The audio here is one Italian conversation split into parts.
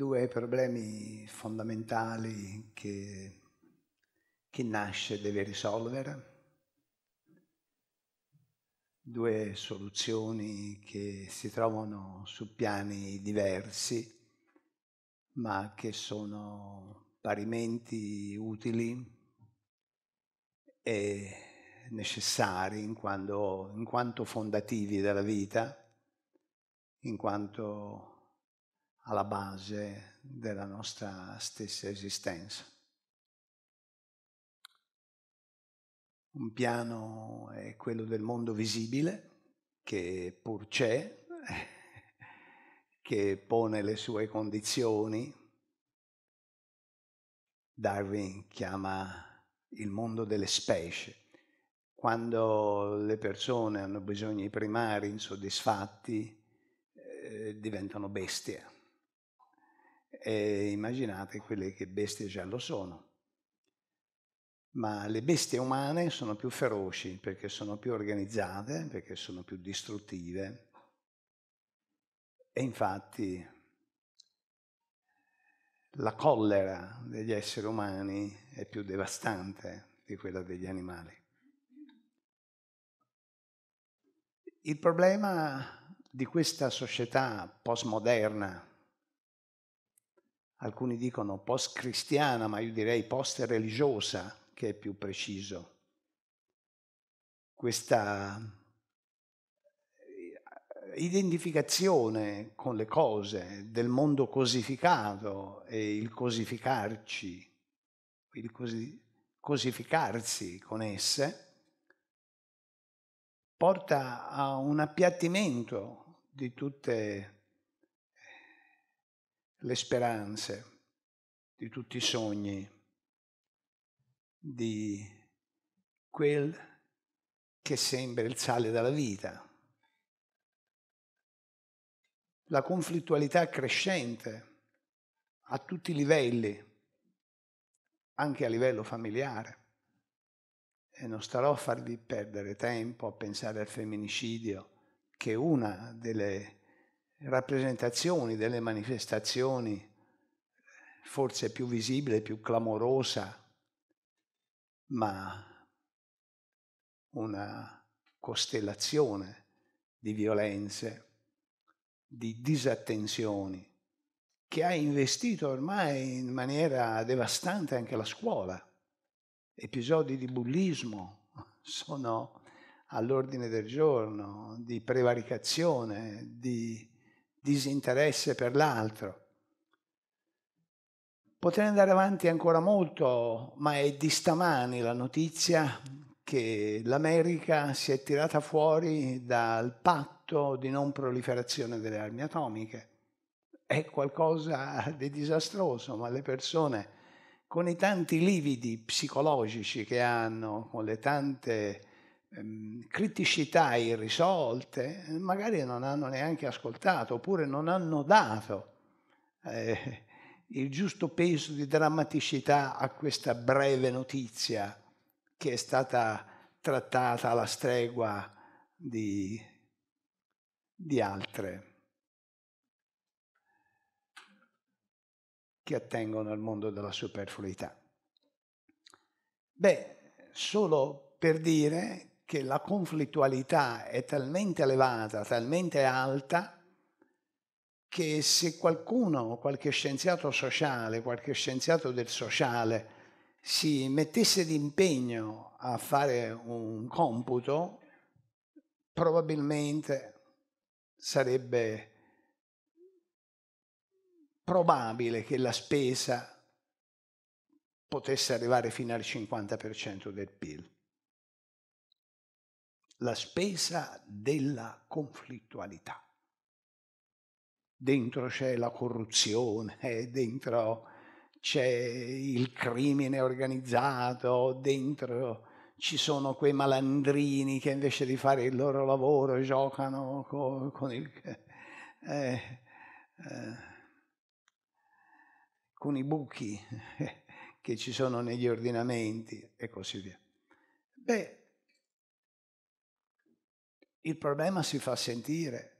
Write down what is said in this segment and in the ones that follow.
due problemi fondamentali che chi nasce deve risolvere, due soluzioni che si trovano su piani diversi, ma che sono parimenti utili e necessari in, quando, in quanto fondativi della vita, in quanto alla base della nostra stessa esistenza. Un piano è quello del mondo visibile, che pur c'è, che pone le sue condizioni. Darwin chiama il mondo delle specie. Quando le persone hanno bisogni primari insoddisfatti, eh, diventano bestie e immaginate quelle che bestie già lo sono. Ma le bestie umane sono più feroci perché sono più organizzate, perché sono più distruttive e infatti la collera degli esseri umani è più devastante di quella degli animali. Il problema di questa società postmoderna alcuni dicono post-cristiana, ma io direi post-religiosa, che è più preciso. Questa eh, identificazione con le cose del mondo cosificato e il cosificarci, il cosificarsi con esse, porta a un appiattimento di tutte le speranze, di tutti i sogni, di quel che sembra il sale dalla vita. La conflittualità crescente a tutti i livelli, anche a livello familiare. E non starò a farvi perdere tempo a pensare al femminicidio, che è una delle rappresentazioni, delle manifestazioni, forse più visibile, più clamorosa, ma una costellazione di violenze, di disattenzioni, che ha investito ormai in maniera devastante anche la scuola. Episodi di bullismo sono all'ordine del giorno, di prevaricazione, di disinteresse per l'altro. Potrei andare avanti ancora molto, ma è di stamani la notizia che l'America si è tirata fuori dal patto di non proliferazione delle armi atomiche. È qualcosa di disastroso, ma le persone con i tanti lividi psicologici che hanno, con le tante Ehm, criticità irrisolte eh, magari non hanno neanche ascoltato oppure non hanno dato eh, il giusto peso di drammaticità a questa breve notizia che è stata trattata alla stregua di, di altre che attengono al mondo della superfluità. Beh, solo per dire che la conflittualità è talmente elevata, talmente alta, che se qualcuno, qualche scienziato sociale, qualche scienziato del sociale, si mettesse d'impegno a fare un computo, probabilmente sarebbe probabile che la spesa potesse arrivare fino al 50% del PIL la spesa della conflittualità. Dentro c'è la corruzione, eh, dentro c'è il crimine organizzato, dentro ci sono quei malandrini che invece di fare il loro lavoro giocano con, con il... Eh, eh, con i buchi che ci sono negli ordinamenti e così via. Beh, il problema si fa sentire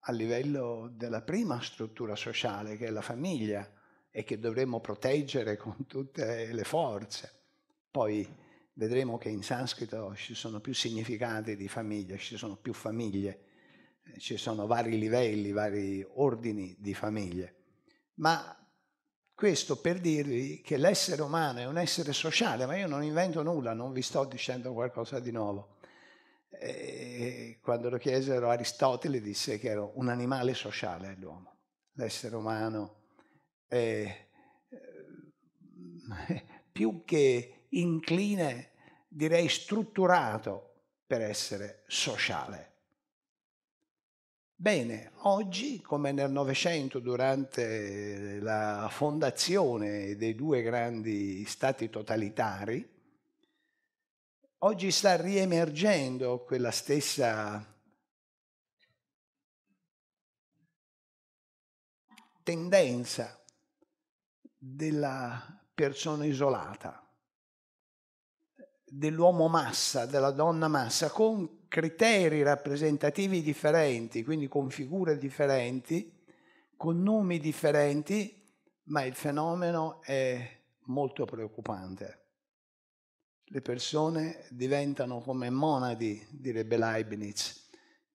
a livello della prima struttura sociale, che è la famiglia, e che dovremmo proteggere con tutte le forze. Poi vedremo che in sanscrito ci sono più significati di famiglia, ci sono più famiglie, eh, ci sono vari livelli, vari ordini di famiglie. Ma questo per dirvi che l'essere umano è un essere sociale, ma io non invento nulla, non vi sto dicendo qualcosa di nuovo e quando lo chiesero, Aristotele disse che era un animale sociale l'uomo, l'essere umano, eh, più che incline, direi strutturato per essere sociale. Bene, oggi come nel Novecento durante la fondazione dei due grandi stati totalitari, oggi sta riemergendo quella stessa tendenza della persona isolata, dell'uomo massa, della donna massa, con criteri rappresentativi differenti, quindi con figure differenti, con nomi differenti, ma il fenomeno è molto preoccupante le persone diventano come monadi, direbbe Leibniz,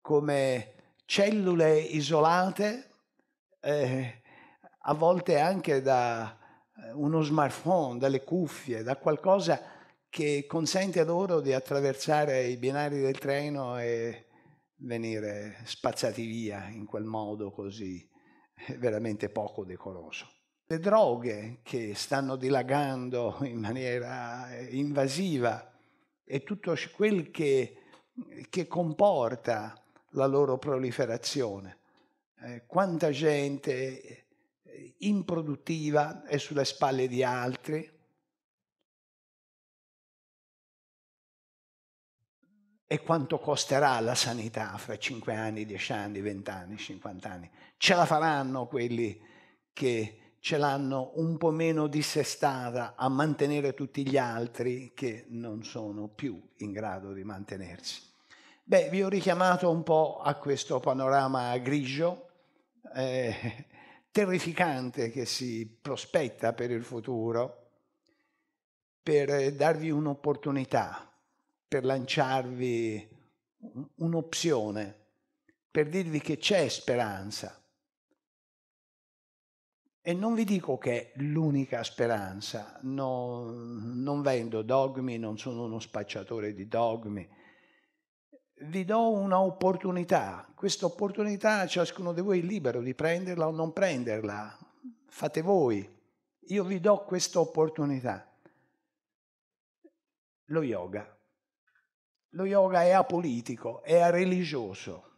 come cellule isolate, eh, a volte anche da eh, uno smartphone, dalle cuffie, da qualcosa che consente ad loro di attraversare i binari del treno e venire spazzati via in quel modo così eh, veramente poco decoroso le droghe che stanno dilagando in maniera eh, invasiva e tutto quel che, che comporta la loro proliferazione. Eh, quanta gente eh, improduttiva è sulle spalle di altri. E quanto costerà la sanità fra 5 anni, 10 anni, 20 anni, 50 anni? Ce la faranno quelli che ce l'hanno un po' meno dissestata a mantenere tutti gli altri che non sono più in grado di mantenersi. Beh, vi ho richiamato un po' a questo panorama grigio, eh, terrificante che si prospetta per il futuro, per darvi un'opportunità, per lanciarvi un'opzione, per dirvi che c'è speranza e non vi dico che è l'unica speranza, no, non vendo dogmi, non sono uno spacciatore di dogmi. Vi do un'opportunità, questa opportunità ciascuno di voi è libero di prenderla o non prenderla, fate voi, io vi do questa opportunità. Lo yoga. Lo yoga è apolitico, è religioso,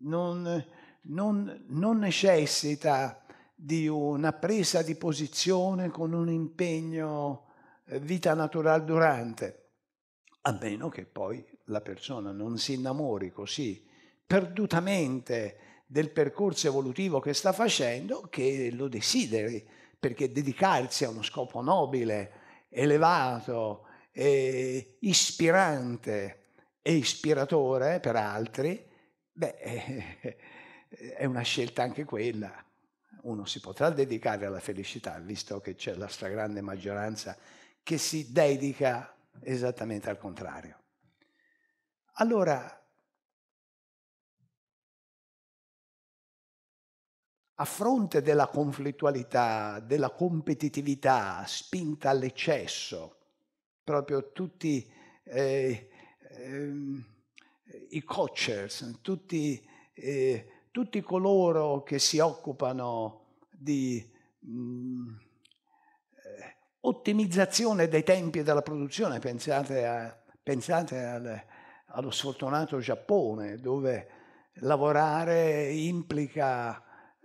non, non, non necessita di una presa di posizione con un impegno eh, vita naturale durante, a meno che poi la persona non si innamori così perdutamente del percorso evolutivo che sta facendo che lo desideri, perché dedicarsi a uno scopo nobile, elevato, e ispirante e ispiratore per altri, beh, è una scelta anche quella uno si potrà dedicare alla felicità, visto che c'è la stragrande maggioranza che si dedica esattamente al contrario. Allora, a fronte della conflittualità, della competitività, spinta all'eccesso, proprio tutti eh, eh, i coachers, tutti... Eh, tutti coloro che si occupano di mh, mm, eh, ottimizzazione dei tempi della produzione, pensate, a, pensate al, allo sfortunato Giappone dove lavorare implica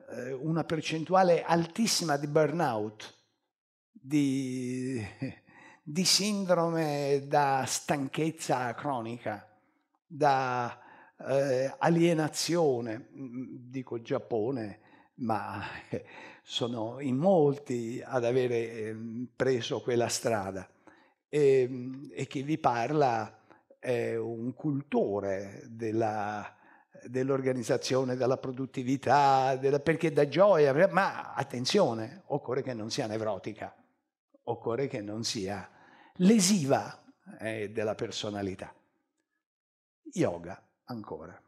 eh, una percentuale altissima di burnout, di, di sindrome da stanchezza cronica, da eh, alienazione, mm, mm, dico Giappone, ma sono in molti ad avere ehm, preso quella strada. E, ehm, e chi vi parla è un cultore della, dell'organizzazione, della produttività, della, perché da gioia, ma attenzione, occorre che non sia nevrotica, occorre che non sia lesiva eh, della personalità. Yoga ancora.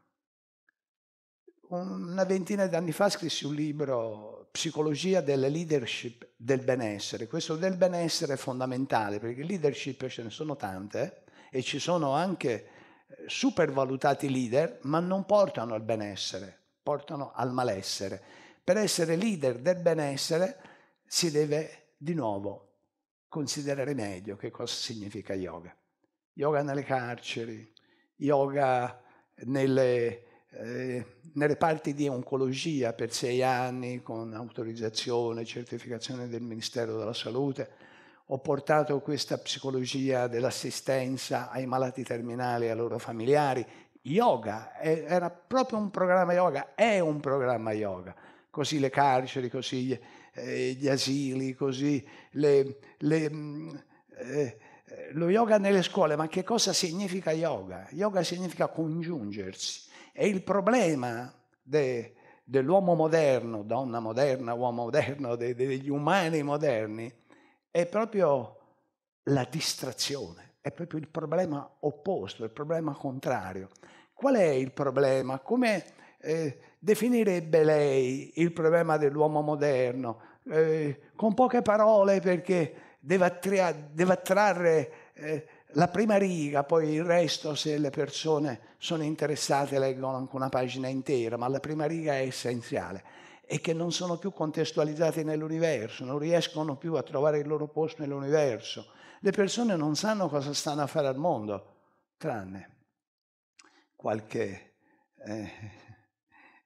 Una ventina di anni fa scrissi un libro, Psicologia della leadership del benessere. Questo del benessere è fondamentale perché leadership ce ne sono tante e ci sono anche eh, supervalutati leader, ma non portano al benessere, portano al malessere. Per essere leader del benessere si deve di nuovo considerare meglio che cosa significa yoga. Yoga nelle carceri, yoga nelle, eh, nelle parti di oncologia per sei anni con autorizzazione, e certificazione del Ministero della Salute. Ho portato questa psicologia dell'assistenza ai malati terminali e ai loro familiari. Yoga, era proprio un programma yoga, è un programma yoga. Così le carceri, così gli, eh, gli asili, così le... le mm, eh, eh, lo yoga nelle scuole, ma che cosa significa yoga? Yoga significa congiungersi. E il problema de, dell'uomo moderno, donna moderna, uomo moderno, de, de, degli umani moderni, è proprio la distrazione, è proprio il problema opposto, il problema contrario. Qual è il problema? Come eh, definirebbe lei il problema dell'uomo moderno? Eh, con poche parole perché deve, attrarre, deve attrarre eh, la prima riga, poi il resto se le persone sono interessate leggono anche una pagina intera, ma la prima riga è essenziale e che non sono più contestualizzati nell'universo, non riescono più a trovare il loro posto nell'universo. Le persone non sanno cosa stanno a fare al mondo, tranne qualche eh,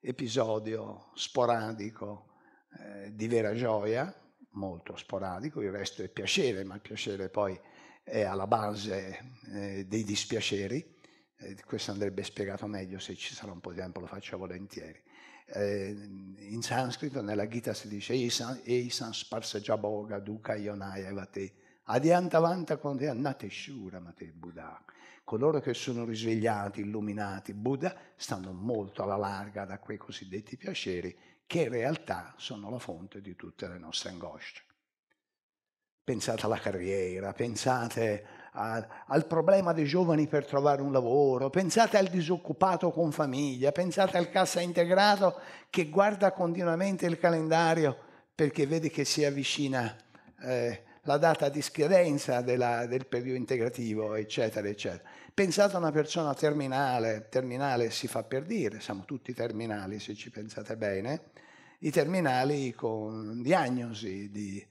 episodio sporadico eh, di vera gioia, molto sporadico, il resto è piacere, ma il piacere poi è alla base eh, dei dispiaceri. Eh, questo andrebbe spiegato meglio, se ci sarà un po' di tempo lo faccio volentieri. Eh, in sanscrito, nella Gita si dice Eisan sparsa sparseggia boga duca ionaya evate vanta, con te annate shura mate buddha coloro che sono risvegliati, illuminati, Buddha, stanno molto alla larga da quei cosiddetti piaceri che in realtà sono la fonte di tutte le nostre angosce. Pensate alla carriera, pensate a, al problema dei giovani per trovare un lavoro, pensate al disoccupato con famiglia, pensate al cassa integrato che guarda continuamente il calendario perché vede che si avvicina eh, la data di scadenza della, del periodo integrativo, eccetera, eccetera. Pensate a una persona terminale, terminale si fa per dire, siamo tutti terminali se ci pensate bene, i terminali con diagnosi di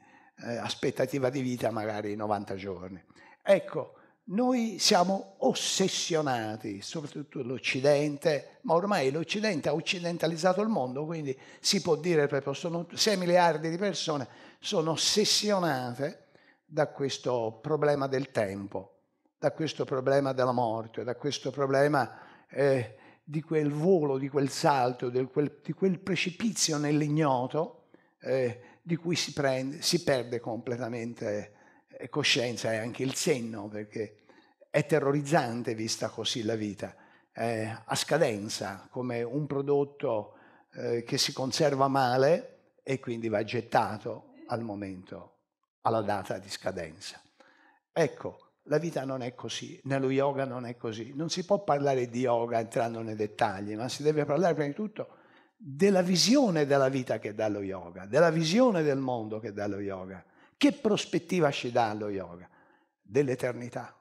eh, aspettativa di vita magari 90 giorni. Ecco, noi siamo ossessionati, soprattutto l'Occidente, ma ormai l'Occidente ha occidentalizzato il mondo, quindi si può dire proprio sono 6 miliardi di persone sono ossessionate da questo problema del tempo, da questo problema della morte, da questo problema eh, di quel volo, di quel salto, di quel, di quel precipizio nell'ignoto eh, di cui si, prende, si perde completamente coscienza è anche il senno, perché è terrorizzante vista così la vita, è a scadenza, come un prodotto eh, che si conserva male e quindi va gettato al momento, alla data di scadenza. Ecco, la vita non è così, nello yoga non è così. Non si può parlare di yoga entrando nei dettagli, ma si deve parlare prima di tutto della visione della vita che dà lo yoga, della visione del mondo che dà lo yoga. Che prospettiva ci dà lo yoga? Dell'eternità.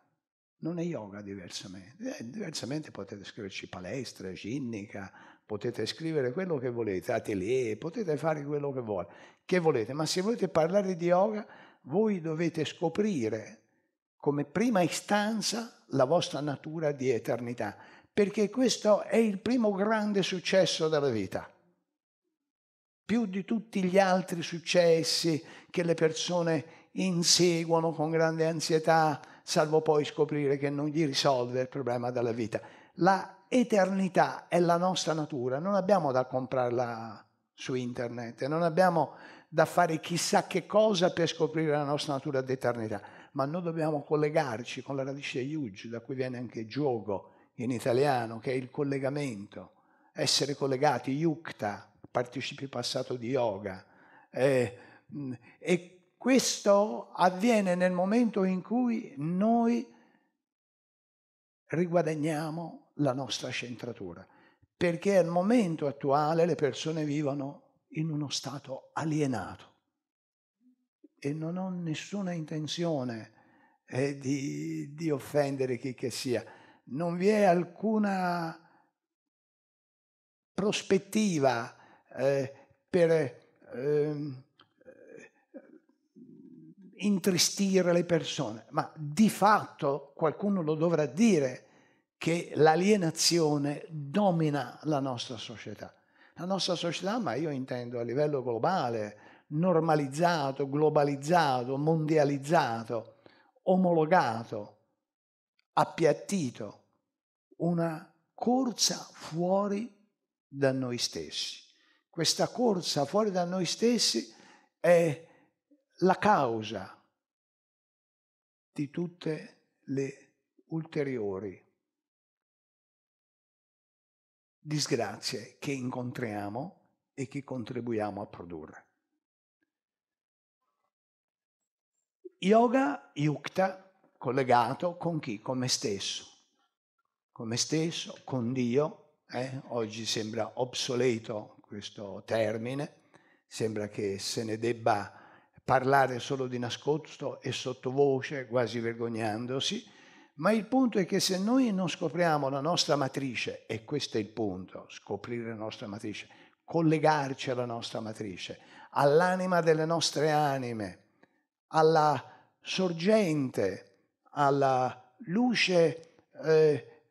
Non è yoga diversamente. Eh, diversamente potete scriverci palestra, ginnica, potete scrivere quello che volete, atelier, potete fare quello che, vuole, che volete, ma se volete parlare di yoga, voi dovete scoprire come prima istanza la vostra natura di eternità, perché questo è il primo grande successo della vita più di tutti gli altri successi che le persone inseguono con grande ansietà, salvo poi scoprire che non gli risolve il problema della vita. La eternità è la nostra natura, non abbiamo da comprarla su internet, non abbiamo da fare chissà che cosa per scoprire la nostra natura d'eternità, ma noi dobbiamo collegarci con la radice yuj, da cui viene anche gioco in italiano, che è il collegamento, essere collegati, yukta, participi passato di yoga. Eh, mm, e questo avviene nel momento in cui noi riguadagniamo la nostra centratura, perché al momento attuale le persone vivono in uno stato alienato e non ho nessuna intenzione eh, di, di, offendere chi che sia, non vi è alcuna prospettiva eh, per ehm, eh, intristire le persone, ma di fatto qualcuno lo dovrà dire che l'alienazione domina la nostra società. La nostra società, ma io intendo a livello globale, normalizzato, globalizzato, mondializzato, omologato, appiattito, una corsa fuori da noi stessi questa corsa fuori da noi stessi è la causa di tutte le ulteriori disgrazie che incontriamo e che contribuiamo a produrre. Yoga, yukta, collegato con chi? Con me stesso. Con me stesso, con Dio. Eh? Oggi sembra obsoleto questo termine, sembra che se ne debba parlare solo di nascosto e sottovoce, quasi vergognandosi, ma il punto è che se noi non scopriamo la nostra matrice, e questo è il punto, scoprire la nostra matrice, collegarci alla nostra matrice, all'anima delle nostre anime, alla sorgente, alla luce eh,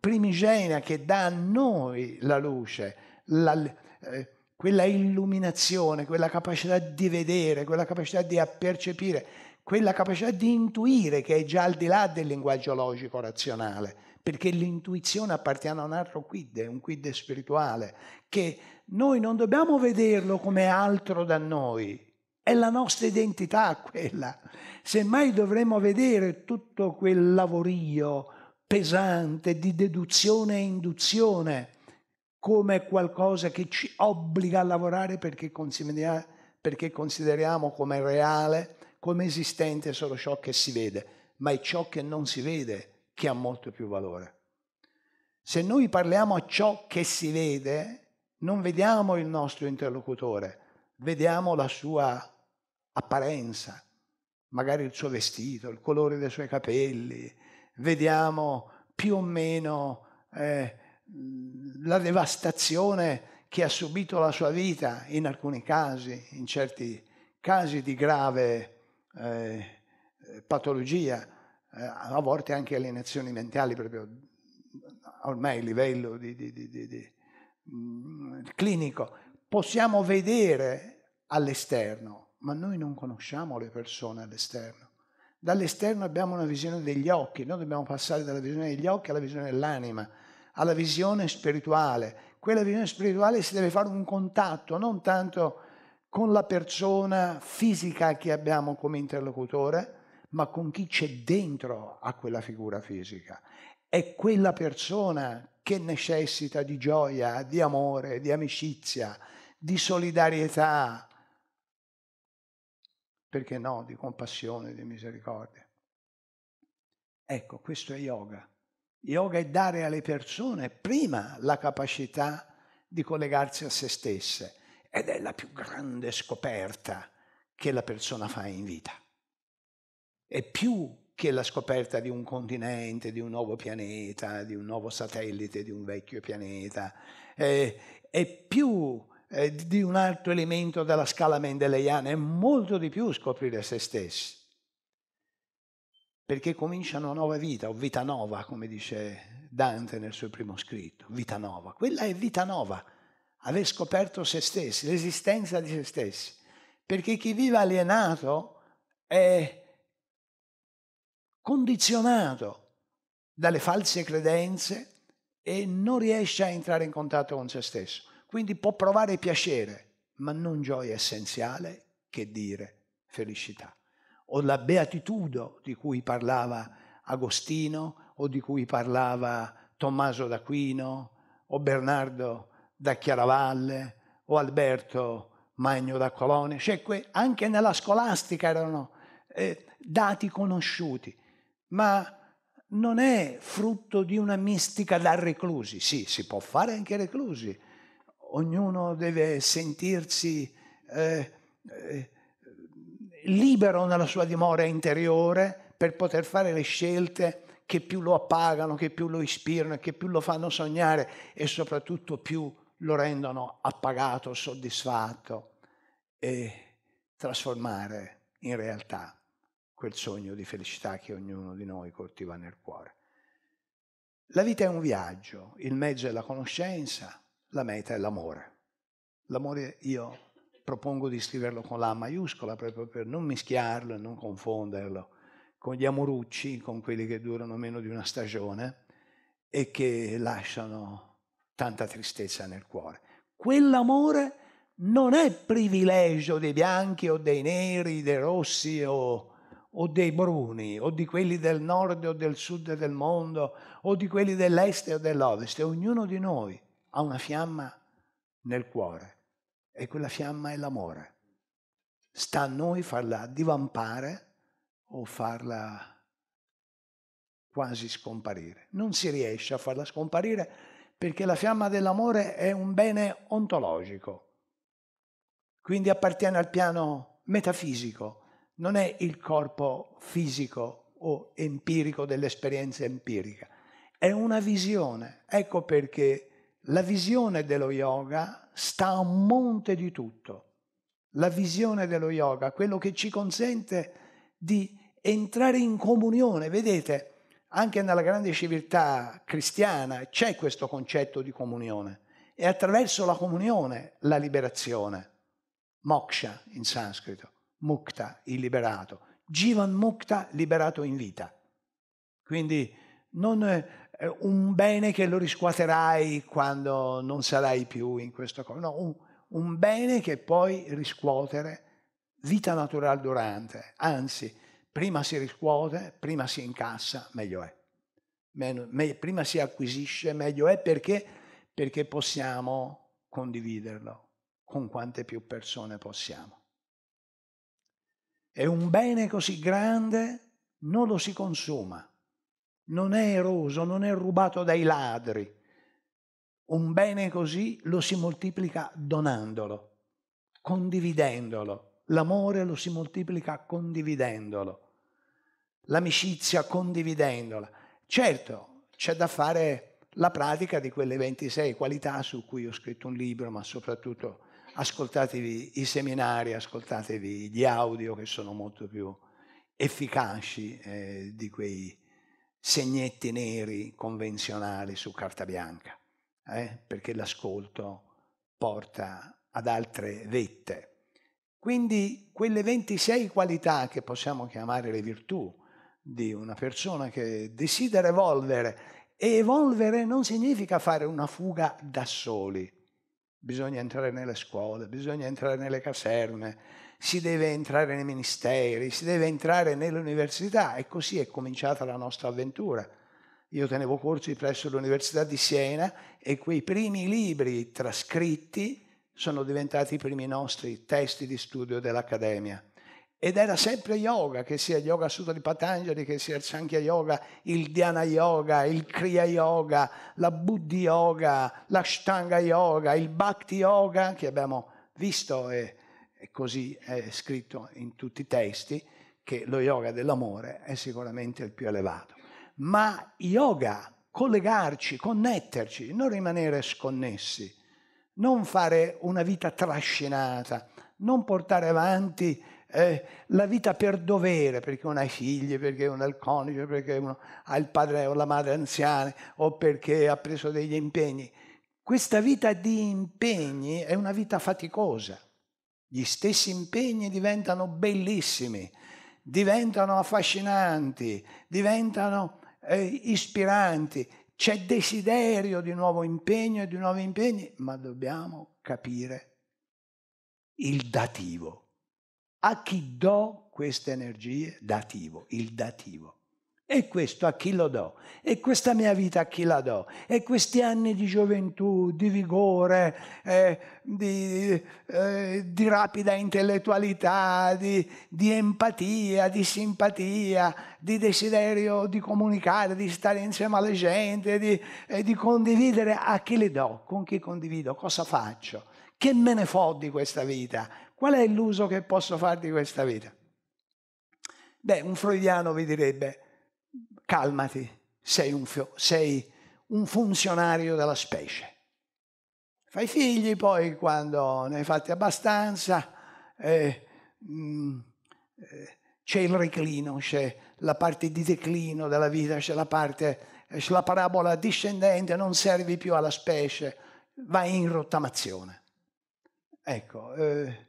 primigenia che dà a noi la luce, la, luce, eh, quella illuminazione, quella capacità di vedere, quella capacità di percepire, quella capacità di intuire che è già al di là del linguaggio logico razionale, perché l'intuizione appartiene a un altro quid, un quid spirituale, che noi non dobbiamo vederlo come altro da noi, è la nostra identità quella. Semmai dovremmo vedere tutto quel lavorio pesante di deduzione e induzione come qualcosa che ci obbliga a lavorare perché consideriamo, perché consideriamo come reale, come esistente solo ciò che si vede, ma è ciò che non si vede che ha molto più valore. Se noi parliamo a ciò che si vede, non vediamo il nostro interlocutore, vediamo la sua apparenza, magari il suo vestito, il colore dei suoi capelli, vediamo più o meno eh, la devastazione che ha subito la sua vita in alcuni casi, in certi casi di grave eh, patologia, eh, a volte anche alienazioni mentali proprio ormai a livello di, di, di, mh, clinico. Possiamo vedere all'esterno, ma noi non conosciamo le persone all'esterno. Dall'esterno abbiamo una visione degli occhi, noi dobbiamo passare dalla visione degli occhi alla visione dell'anima alla visione spirituale. Quella visione spirituale si deve fare un contatto, non tanto con la persona fisica che abbiamo come interlocutore, ma con chi c'è dentro a quella figura fisica. È quella persona che necessita di gioia, di amore, di amicizia, di solidarietà, perché no, di compassione, di misericordia. Ecco, questo è yoga. Yoga è dare alle persone prima la capacità di collegarsi a se stesse ed è la più grande scoperta che la persona fa in vita. È più che la scoperta di un continente, di un nuovo pianeta, di un nuovo satellite, di un vecchio pianeta, è, è più eh, di un altro elemento della scala mendeleiana, è molto di più scoprire se stessi perché cominciano una nuova vita, o vita nuova, come dice Dante nel suo primo scritto, vita nuova. Quella è vita nuova, aver scoperto se stessi, l'esistenza di se stessi, perché chi vive alienato è condizionato dalle false credenze e non riesce a entrare in contatto con se stesso. Quindi può provare piacere, ma non gioia essenziale che dire felicità o la beatitudo di cui parlava Agostino o di cui parlava Tommaso d'Aquino o Bernardo da Chiaravalle o Alberto Magno da Colone, cioè anche nella scolastica erano eh, dati conosciuti, ma non è frutto di una mistica da reclusi, sì, si può fare anche reclusi, ognuno deve sentirsi... Eh, eh, libero nella sua dimora interiore per poter fare le scelte che più lo appagano, che più lo ispirano, che più lo fanno sognare e soprattutto più lo rendono appagato, soddisfatto e trasformare in realtà quel sogno di felicità che ognuno di noi coltiva nel cuore. La vita è un viaggio, il mezzo è la conoscenza, la meta è l'amore. L'amore io propongo di scriverlo con la maiuscola proprio per non mischiarlo e non confonderlo con gli amorucci, con quelli che durano meno di una stagione e che lasciano tanta tristezza nel cuore. Quell'amore non è privilegio dei bianchi o dei neri, dei rossi o, o dei bruni, o di quelli del nord o del sud del mondo, o di quelli dell'est o dell'ovest. Ognuno di noi ha una fiamma nel cuore e quella fiamma è l'amore. Sta a noi farla divampare o farla quasi scomparire. Non si riesce a farla scomparire perché la fiamma dell'amore è un bene ontologico, quindi appartiene al piano metafisico, non è il corpo fisico o empirico dell'esperienza empirica, è una visione. Ecco perché la visione dello yoga sta a monte di tutto. La visione dello yoga, quello che ci consente di entrare in comunione, vedete, anche nella grande civiltà cristiana c'è questo concetto di comunione. E attraverso la comunione la liberazione. Moksha in sanscrito, mukta, il liberato, jivan mukta, liberato in vita. Quindi non eh, un bene che lo riscuoterai quando non sarai più in questo corpo, no, un, un bene che puoi riscuotere vita naturale durante, anzi, prima si riscuote, prima si incassa, meglio è. Meno, me, prima si acquisisce, meglio è perché, perché possiamo condividerlo con quante più persone possiamo. E un bene così grande non lo si consuma, non è eroso, non è rubato dai ladri. Un bene così lo si moltiplica donandolo, condividendolo. L'amore lo si moltiplica condividendolo. L'amicizia condividendola. Certo, c'è da fare la pratica di quelle 26 qualità su cui ho scritto un libro, ma soprattutto ascoltatevi i seminari, ascoltatevi gli audio che sono molto più efficaci eh, di quei segnetti neri convenzionali su carta bianca, eh? perché l'ascolto porta ad altre vette. Quindi quelle 26 qualità che possiamo chiamare le virtù di una persona che desidera evolvere, e evolvere non significa fare una fuga da soli. Bisogna entrare nelle scuole, bisogna entrare nelle caserme, si deve entrare nei ministeri, si deve entrare nell'università e così è cominciata la nostra avventura. Io tenevo corsi presso l'Università di Siena e quei primi libri trascritti sono diventati i primi nostri testi di studio dell'Accademia. Ed era sempre yoga, che sia yoga Sutta di Patanjali, che sia il Sankhya Yoga, il Dhyana Yoga, il Kriya Yoga, la Buddhi Yoga, l'Ashtanga Yoga, il Bhakti Yoga, che abbiamo visto e e così è scritto in tutti i testi, che lo yoga dell'amore è sicuramente il più elevato. Ma yoga, collegarci, connetterci, non rimanere sconnessi, non fare una vita trascinata, non portare avanti eh, la vita per dovere, perché uno ha i figli, perché uno ha il coniuge, perché uno ha il padre o la madre anziana, o perché ha preso degli impegni. Questa vita di impegni è una vita faticosa gli stessi impegni diventano bellissimi, diventano affascinanti, diventano eh, ispiranti. C'è desiderio di nuovo impegno e di nuovi impegni, ma dobbiamo capire il dativo. A chi do queste energie? Dativo, il dativo. E questo a chi lo do? E questa mia vita a chi la do? E questi anni di gioventù, di vigore, eh, di, eh, di, rapida intellettualità, di, di, empatia, di simpatia, di desiderio di comunicare, di stare insieme alla gente, di, eh, di condividere a chi le do, con chi condivido, cosa faccio? Che me ne fo di questa vita? Qual è l'uso che posso fare di questa vita? Beh, un freudiano vi direbbe calmati, sei un, sei un funzionario della specie. Fai figli, poi quando ne hai fatti abbastanza eh, mh, mm, eh, c'è il reclino, c'è la parte di declino della vita, c'è la parte, c'è la parabola discendente, non servi più alla specie, vai in rottamazione. Ecco, eh,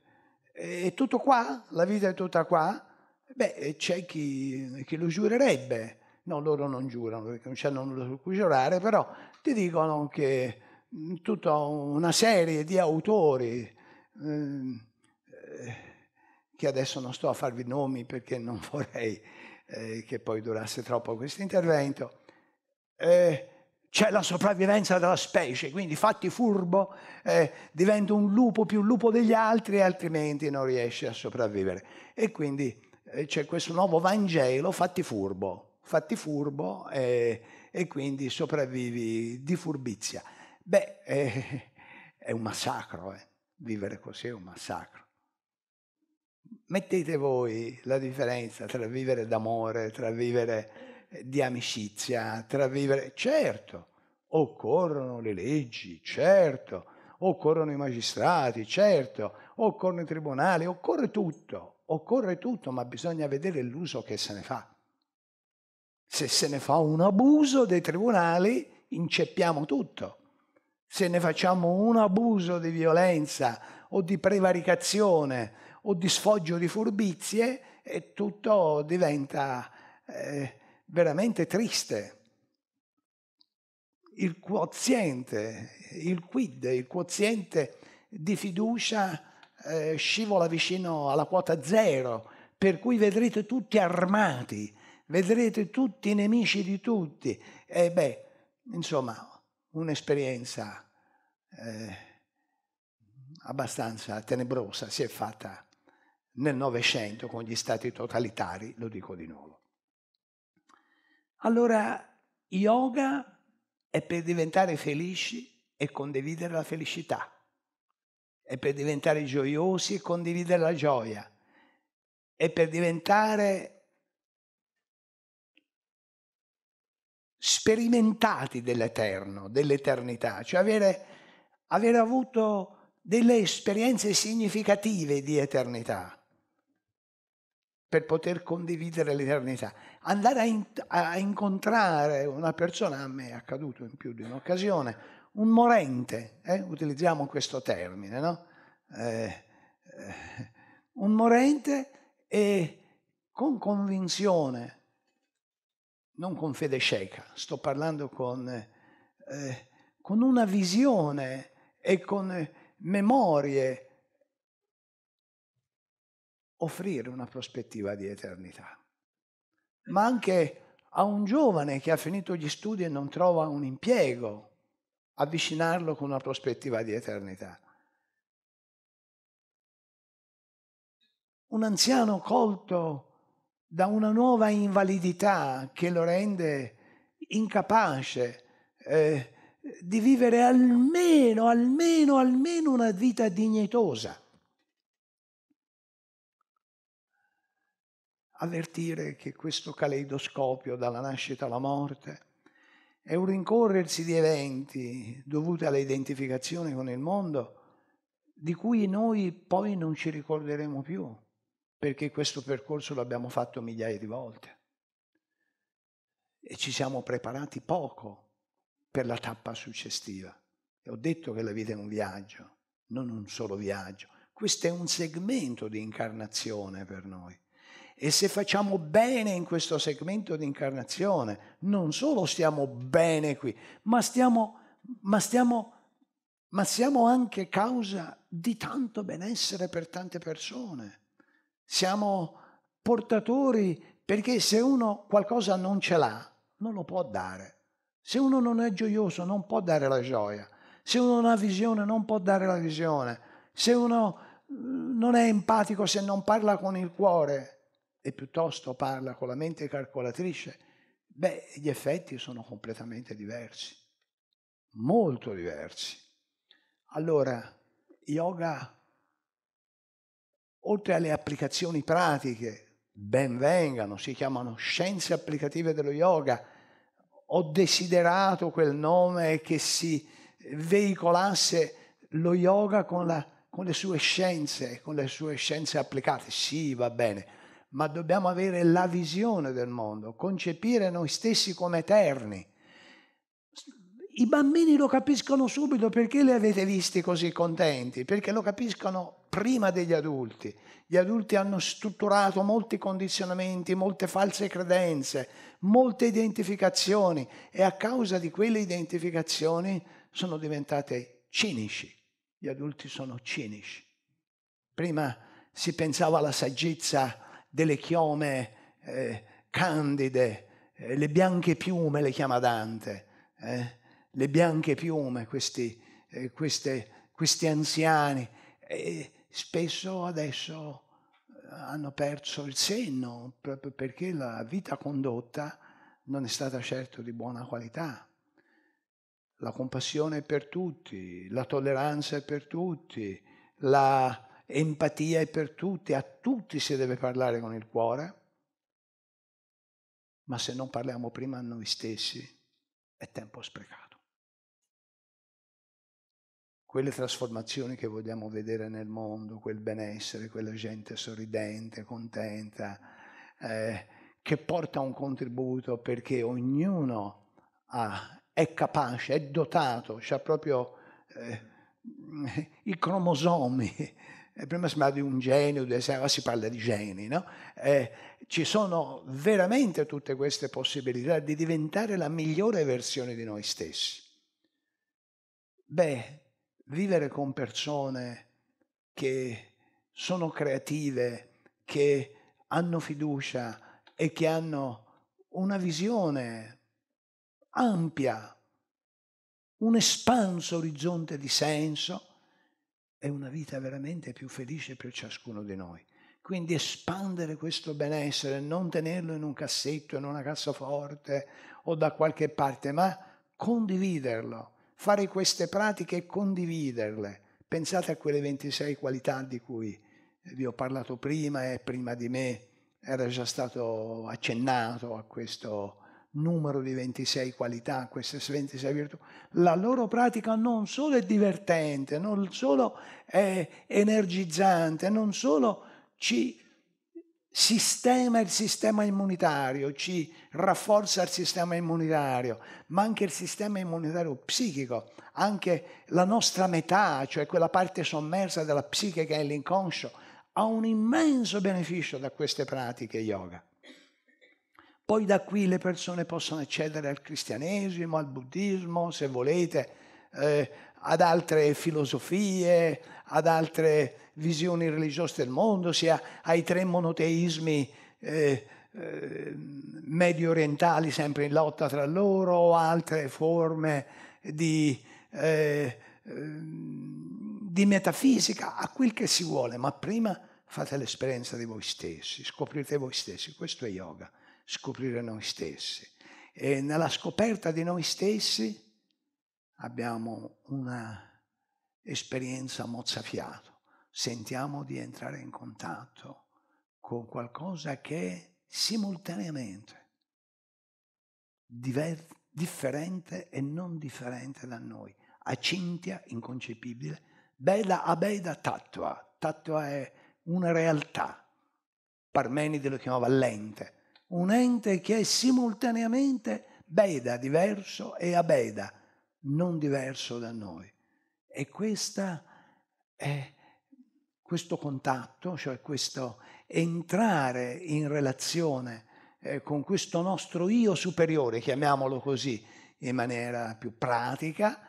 è tutto qua, la vita è tutta qua. Beh, c'è chi, chi lo giurerebbe no, loro non giurano perché non c'hanno nulla su cui giurare, però ti dicono che mm, tutta una serie di autori, mm, eh, che adesso non sto a farvi nomi perché non vorrei eh, che poi durasse troppo questo intervento, eh, c'è la sopravvivenza della specie, quindi fatti furbo, eh, diventa un lupo più lupo degli altri, altrimenti non riesce a sopravvivere. E quindi eh, c'è questo nuovo Vangelo fatti furbo fatti furbo e, e quindi sopravvivi di furbizia. Beh, è, eh, è un massacro, eh. vivere così è un massacro. Mettete voi la differenza tra vivere d'amore, tra vivere eh, di amicizia, tra vivere... Certo, occorrono le leggi, certo, occorrono i magistrati, certo, occorrono i tribunali, occorre tutto, occorre tutto, ma bisogna vedere l'uso che se ne fa. Se se ne fa un abuso dei tribunali, inceppiamo tutto. Se ne facciamo un abuso di violenza o di prevaricazione o di sfoggio di furbizie, e tutto diventa eh, veramente triste. Il quoziente, il quid, il quoziente di fiducia eh, scivola vicino alla quota zero, per cui vedrete tutti armati, vedrete tutti i nemici di tutti. E beh, insomma, un'esperienza eh, abbastanza tenebrosa si è fatta nel Novecento con gli stati totalitari, lo dico di nuovo. Allora, yoga è per diventare felici e condividere la felicità, è per diventare gioiosi e condividere la gioia, è per diventare sperimentati dell'eterno, dell'eternità, cioè avere, avere avuto delle esperienze significative di eternità per poter condividere l'eternità. Andare a, in, a, incontrare una persona, a me è accaduto in più di un'occasione, un morente, eh? utilizziamo questo termine, no? eh, eh, un morente e con convinzione non con fede cieca, sto parlando con, eh, con una visione e con eh, memorie, offrire una prospettiva di eternità. Ma anche a un giovane che ha finito gli studi e non trova un impiego, avvicinarlo con una prospettiva di eternità. Un anziano colto da una nuova invalidità che lo rende incapace eh, di vivere almeno, almeno, almeno una vita dignitosa. Avvertire che questo caleidoscopio dalla nascita alla morte è un rincorrersi di eventi dovuti all'identificazione con il mondo di cui noi poi non ci ricorderemo più perché questo percorso l'abbiamo fatto migliaia di volte e ci siamo preparati poco per la tappa successiva. E ho detto che la vita è un viaggio, non un solo viaggio. Questo è un segmento di incarnazione per noi. E se facciamo bene in questo segmento di incarnazione, non solo stiamo bene qui, ma stiamo, ma stiamo, ma siamo anche causa di tanto benessere per tante persone siamo portatori perché se uno qualcosa non ce l'ha, non lo può dare. Se uno non è gioioso, non può dare la gioia. Se uno non ha visione, non può dare la visione. Se uno mm, non è empatico, se non parla con il cuore e piuttosto parla con la mente calcolatrice, beh, gli effetti sono completamente diversi, molto diversi. Allora, yoga oltre alle applicazioni pratiche, ben vengano, si chiamano scienze applicative dello yoga, ho desiderato quel nome che si veicolasse lo yoga con, la, con le sue scienze, con le sue scienze applicate. Sì, va bene, ma dobbiamo avere la visione del mondo, concepire noi stessi come eterni. I bambini lo capiscono subito perché li avete visti così contenti, perché lo capiscono prima degli adulti. Gli adulti hanno strutturato molti condizionamenti, molte false credenze, molte identificazioni e a causa di quelle identificazioni sono diventati cinici. Gli adulti sono cinici. Prima si pensava alla saggezza delle chiome eh, candide, eh, le bianche piume le chiama Dante, eh? le bianche piume, questi, eh, queste, questi anziani. Eh, spesso adesso eh, hanno perso il senno proprio perché la vita condotta non è stata certo di buona qualità. La compassione è per tutti, la tolleranza è per tutti, l'empatia è per tutti, a tutti si deve parlare con il cuore, ma se non parliamo prima a noi stessi è tempo sprecato quelle trasformazioni che vogliamo vedere nel mondo, quel benessere, quella gente sorridente, contenta, eh, che porta un contributo perché ognuno ha, è capace, è dotato, ha proprio eh, i cromosomi. Eh, prima si parla di un genio, ora si parla di geni, no? Eh, ci sono veramente tutte queste possibilità di diventare la migliore versione di noi stessi. Beh, vivere con persone che sono creative, che hanno fiducia e che hanno una visione ampia, un espanso orizzonte di senso, è una vita veramente più felice per ciascuno di noi. Quindi espandere questo benessere, non tenerlo in un cassetto, in una cassaforte o da qualche parte, ma condividerlo fare queste pratiche e condividerle. Pensate a quelle 26 qualità di cui vi ho parlato prima e prima di me era già stato accennato a questo numero di 26 qualità, queste 26 virtù, la loro pratica non solo è divertente, non solo è energizzante, non solo ci sistema il sistema immunitario, ci rafforza il sistema immunitario, ma anche il sistema immunitario psichico, anche la nostra metà, cioè quella parte sommersa della psiche che è l'inconscio, ha un immenso beneficio da queste pratiche yoga. Poi da qui le persone possono accedere al cristianesimo, al buddismo, se volete, eh, ad altre filosofie, ad altre visioni religiose del mondo, sia ai tre monoteismi eh, eh, medio orientali sempre in lotta tra loro o altre forme di, eh, ehm, di metafisica, a quel che si vuole, ma prima fate l'esperienza di voi stessi, scoprite voi stessi, questo è yoga, scoprire noi stessi. E nella scoperta di noi stessi abbiamo una esperienza mozzafiato, sentiamo di entrare in contatto con qualcosa che simultaneamente diver- differente e non differente da noi. Acintia, inconcepibile, bella abeda tatua. Tatua è una realtà. Parmenide lo chiamava l'ente. Un ente che è simultaneamente beda, diverso, e abeda, non diverso da noi. E questa, eh, questo contatto, cioè questo entrare in relazione eh, con questo nostro io superiore, chiamiamolo così in maniera più pratica,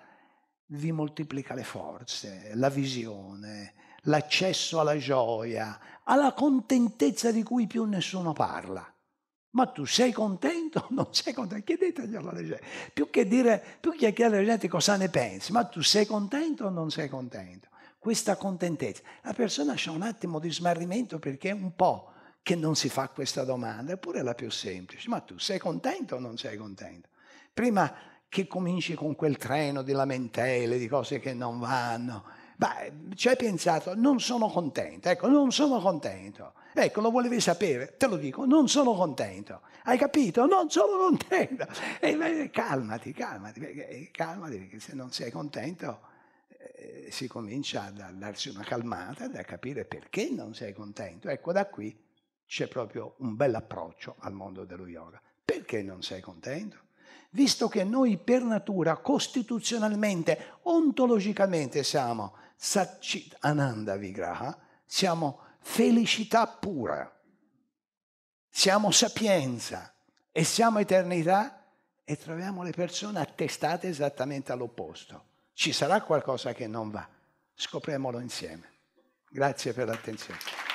vi moltiplica le forze, la visione, l'accesso alla gioia, alla contentezza di cui più nessuno parla. Ma tu sei contento o non sei contento? Chiedetegli alla gente. Più che, dire, più che chiedere alla gente cosa ne pensi, ma tu sei contento o non sei contento? Questa contentezza. La persona ha un attimo di smarrimento perché è un po' che non si fa questa domanda, eppure è la più semplice. Ma tu sei contento o non sei contento? Prima che cominci con quel treno di lamentele, di cose che non vanno, Beh, ci hai pensato, non sono contento, ecco, non sono contento. Ecco, lo volevi sapere, te lo dico, non sono contento. Hai capito? Non sono contento. E, eh, calmati, calmati, eh, calmati, perché se non sei contento eh, si comincia a darsi una calmata, a capire perché non sei contento. Ecco, da qui c'è proprio un bel approccio al mondo dello yoga. Perché non sei contento? visto che noi per natura, costituzionalmente, ontologicamente siamo Sacit Ananda Vigraha, siamo felicità pura, siamo sapienza e siamo eternità e troviamo le persone attestate esattamente all'opposto. Ci sarà qualcosa che non va, scopriamolo insieme. Grazie per l'attenzione.